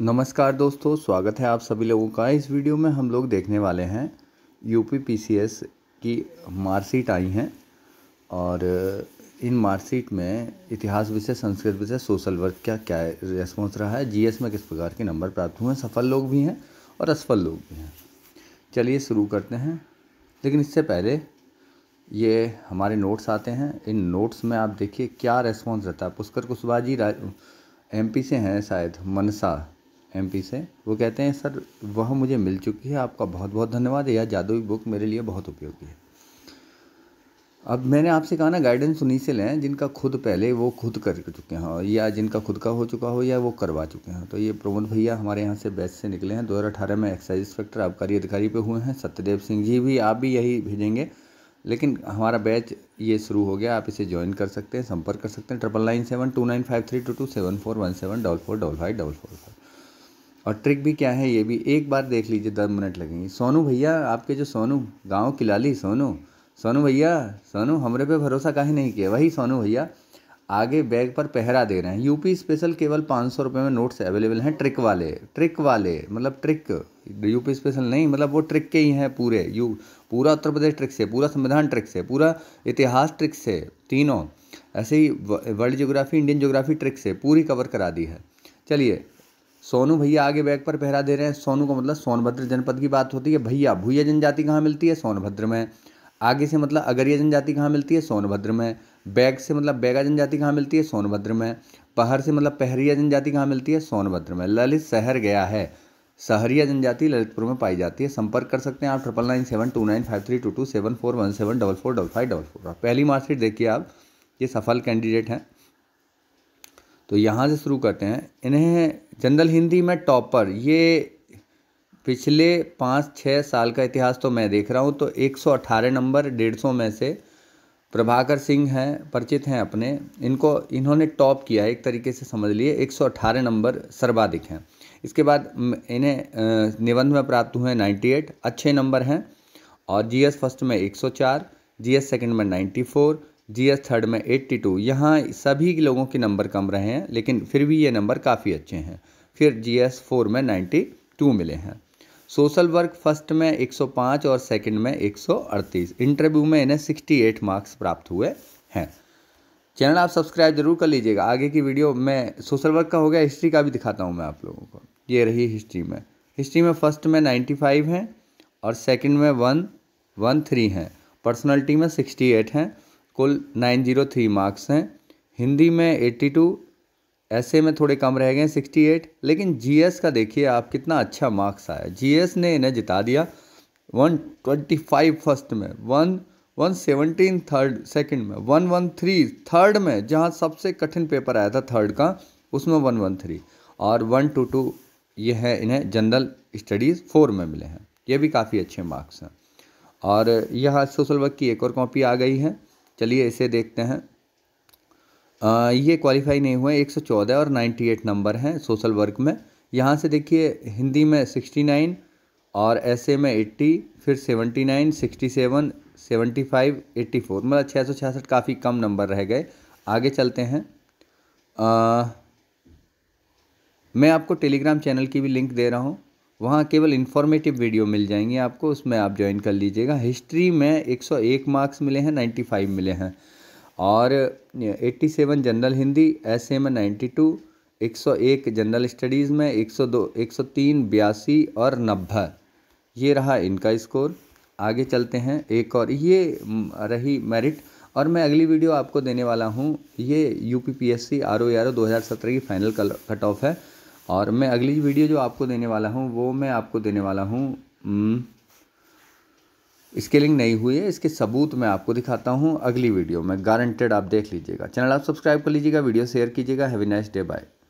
नमस्कार दोस्तों स्वागत है आप सभी लोगों का इस वीडियो में हम लोग देखने वाले हैं यूपी पीसीएस की मार्कशीट आई हैं और इन मार्कशीट में इतिहास विषय संस्कृत विषय सोशल वर्क का क्या रेस्पॉन्स रहा है जीएस में किस प्रकार के नंबर प्राप्त हुए हैं सफल लोग भी हैं और असफल लोग भी हैं चलिए शुरू करते हैं लेकिन इससे पहले ये हमारे नोट्स आते हैं इन नोट्स में आप देखिए क्या रेस्पॉन्स रहता है पुष्कर कुशवाहा जी पी से हैं शायद मनसा एम से वो कहते हैं सर वह मुझे मिल चुकी है आपका बहुत बहुत धन्यवाद यह जादुई बुक मेरे लिए बहुत उपयोगी है अब मैंने आपसे कहा ना गाइडेंस उन्हीं से लें जिनका खुद पहले वो खुद कर चुके हैं या जिनका खुद का हो चुका हो या वो करवा चुके हैं तो ये प्रमोद भैया हमारे यहाँ से बैच से निकले हैं दो में एक्साइज इंस्पेक्टर आबकारी अधिकारी पे हुए हैं सत्यदेव सिंह जी भी आप भी यही भेजेंगे लेकिन हमारा बैच ये शुरू हो गया आप इसे ज्वाइन कर सकते हैं संपर्क कर सकते हैं triple nine seven two nine five three two two seven four one seven double four double five double four five और ट्रिक भी क्या है ये भी एक बार देख लीजिए दस मिनट लगेंगे सोनू भैया आपके जो सोनू गाँव किलाली सोनू सोनू भैया सोनू हमरे पे भरोसा काहे नहीं किया वही सोनू भैया आगे बैग पर पहरा दे रहे हैं यूपी स्पेशल केवल पाँच सौ रुपये में नोट्स अवेलेबल हैं ट्रिक वाले ट्रिक वाले मतलब ट्रिक यूपी स्पेशल नहीं मतलब वो ट्रिक के ही हैं पूरे यू पूरा उत्तर प्रदेश ट्रिक से पूरा संविधान ट्रिक से पूरा इतिहास ट्रिक से तीनों ऐसे ही world geography Indian geography trick से पूरी कवर करा दी है चलिए सोनू भैया आगे बैग पर पहरा दे रहे हैं सोनू का मतलब सोनभद्र जनपद की बात होती है भैया भूया जनजाति कहाँ मिलती है सोनभद्र में आगे से मतलब अगरिया जनजाति कहाँ मिलती है सोनभद्र में बैग से मतलब बैगा जनजाति कहाँ मिलती है सोनभद्र में पहर से मतलब पहरिया जनजाति कहाँ मिलती है सोनभद्र में ललित शहर गया है सहरिया जनजाति ललितपुर में पाई जाती है संपर्क कर सकते हैं आप triple nine seven two nine five three two two seven four one seven double four double five double four पहली मार्कशीट देखिए आप ये सफल कैंडिडेट हैं तो यहाँ से शुरू करते हैं इन्हें जनरल हिंदी में टॉपर ये पिछले पाँच छः साल का इतिहास तो मैं देख रहा हूँ तो 118 नंबर 150 में से प्रभाकर सिंह हैं परिचित हैं अपने इनको इन्होंने टॉप किया एक तरीके से समझ लिए 118 नंबर सर्वाधिक हैं इसके बाद इन्हें निबंध में प्राप्त हुए 98 अच्छे नंबर हैं और जीएस फर्स्ट में 104 जीएस सेकंड में 94 जी एस थर्ड में 82 यहाँ सभी लोगों के नंबर कम रहे हैं लेकिन फिर भी ये नंबर काफ़ी अच्छे हैं फिर जी एस फोर में 92 मिले हैं सोशल वर्क फर्स्ट में 105 और सेकंड में 138 इंटरव्यू में इन्हें 68 मार्क्स प्राप्त हुए हैं चैनल आप सब्सक्राइब जरूर कर लीजिएगा आगे की वीडियो में सोशल वर्क का हो गया हिस्ट्री का भी दिखाता हूँ मैं आप लोगों को ये रही हिस्ट्री में हिस्ट्री में फर्स्ट में फाइव हैं और सेकेंड में वन वन थ्री हैं पर्सनलिटी में एट हैं कुल नाइन जीरो थ्री मार्क्स हैं हिंदी में एट्टी टू ऐसे में थोड़े कम रह गए सिक्सटी एट लेकिन जीएस का देखिए आप कितना अच्छा मार्क्स आया जीएस ने इन्हें जिता दिया वन ट्वेंटी फाइव फर्स्ट में one one seventeen third second में वन वन थ्री थर्ड में जहाँ सबसे कठिन पेपर आया था थर्ड का उसमें वन वन थ्री और वन टू टू ये है इन्हें जनरल स्टडीज़ फोर में मिले हैं ये भी काफ़ी अच्छे मार्क्स हैं और यह सोशल वर्क की एक और कॉपी आ गई है चलिए इसे देखते हैं आ, ये क्वालिफाई नहीं हुए 114 और 98 नंबर हैं सोशल वर्क में यहाँ से देखिए हिंदी में 69 और ऐसे में 80 फिर 79 67 75 84 मतलब छः सौ छियासठ काफ़ी कम नंबर रह गए आगे चलते हैं आ, मैं आपको टेलीग्राम चैनल की भी लिंक दे रहा हूँ वहाँ केवल इन्फॉर्मेटिव वीडियो मिल जाएंगी आपको उसमें आप ज्वाइन कर लीजिएगा हिस्ट्री में 101 मार्क्स मिले हैं 95 मिले हैं और 87 जनरल हिंदी ऐसे में 92 101 जनरल स्टडीज़ में 102 103 बयासी और नब्बे ये रहा इनका स्कोर आगे चलते हैं एक और ये रही मेरिट और मैं अगली वीडियो आपको देने वाला हूँ ये U P P S C R O R O दो हज़ार सत्रह की फाइनल कट ऑफ है और मैं अगली वीडियो जो आपको देने वाला हूँ वो मैं आपको देने वाला हूँ हम्म, स्केलिंग नहीं हुई है इसके सबूत मैं आपको दिखाता हूँ अगली वीडियो में गारंटेड आप देख लीजिएगा चैनल आप सब्सक्राइब कर लीजिएगा वीडियो शेयर कीजिएगा हैवी नाइस डे बाय